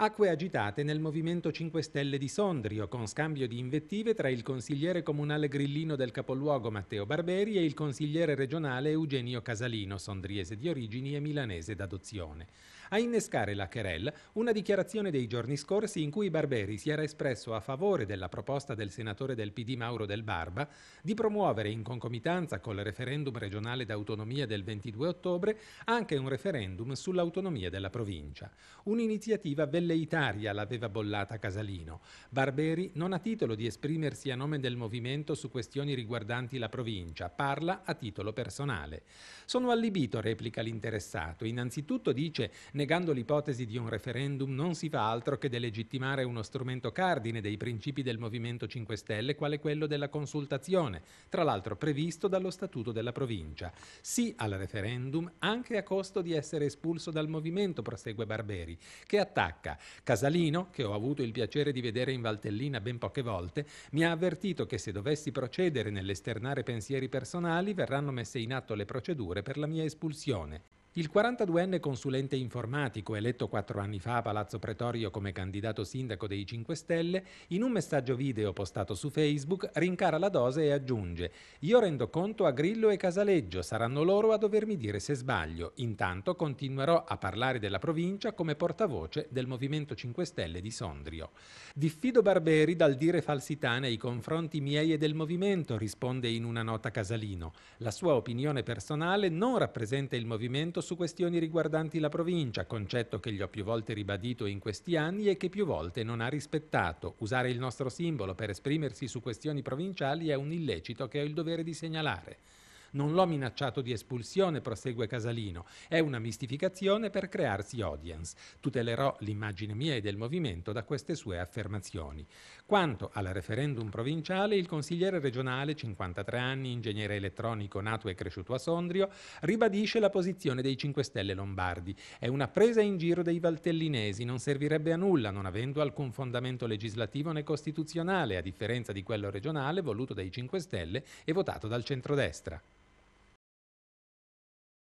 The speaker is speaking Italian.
Acque agitate nel Movimento 5 Stelle di Sondrio, con scambio di invettive tra il consigliere comunale grillino del capoluogo Matteo Barberi e il consigliere regionale Eugenio Casalino, sondriese di origini e milanese d'adozione a innescare la querella una dichiarazione dei giorni scorsi in cui Barberi si era espresso a favore della proposta del senatore del PD Mauro Del Barba di promuovere in concomitanza col referendum regionale d'autonomia del 22 ottobre anche un referendum sull'autonomia della provincia. Un'iniziativa velleitaria l'aveva bollata Casalino. Barberi non ha titolo di esprimersi a nome del movimento su questioni riguardanti la provincia, parla a titolo personale. Sono allibito, replica l'interessato. Innanzitutto dice Negando l'ipotesi di un referendum non si fa altro che delegittimare uno strumento cardine dei principi del Movimento 5 Stelle, quale quello della consultazione, tra l'altro previsto dallo Statuto della Provincia. Sì al referendum anche a costo di essere espulso dal movimento, prosegue Barberi, che attacca. Casalino, che ho avuto il piacere di vedere in Valtellina ben poche volte, mi ha avvertito che se dovessi procedere nell'esternare pensieri personali verranno messe in atto le procedure per la mia espulsione. Il 42enne consulente informatico, eletto quattro anni fa a Palazzo Pretorio come candidato sindaco dei 5 Stelle, in un messaggio video postato su Facebook rincara la dose e aggiunge «Io rendo conto a Grillo e Casaleggio, saranno loro a dovermi dire se sbaglio. Intanto continuerò a parlare della provincia come portavoce del Movimento 5 Stelle di Sondrio. Diffido Barberi dal dire falsità nei confronti miei e del Movimento», risponde in una nota Casalino. «La sua opinione personale non rappresenta il Movimento intervento su questioni riguardanti la provincia, concetto che gli ho più volte ribadito in questi anni e che più volte non ha rispettato. Usare il nostro simbolo per esprimersi su questioni provinciali è un illecito che ho il dovere di segnalare. Non l'ho minacciato di espulsione, prosegue Casalino. È una mistificazione per crearsi audience. Tutelerò l'immagine mia e del movimento da queste sue affermazioni. Quanto al referendum provinciale, il consigliere regionale, 53 anni, ingegnere elettronico nato e cresciuto a Sondrio, ribadisce la posizione dei 5 Stelle Lombardi. È una presa in giro dei valtellinesi, non servirebbe a nulla, non avendo alcun fondamento legislativo né costituzionale, a differenza di quello regionale voluto dai 5 Stelle e votato dal centrodestra.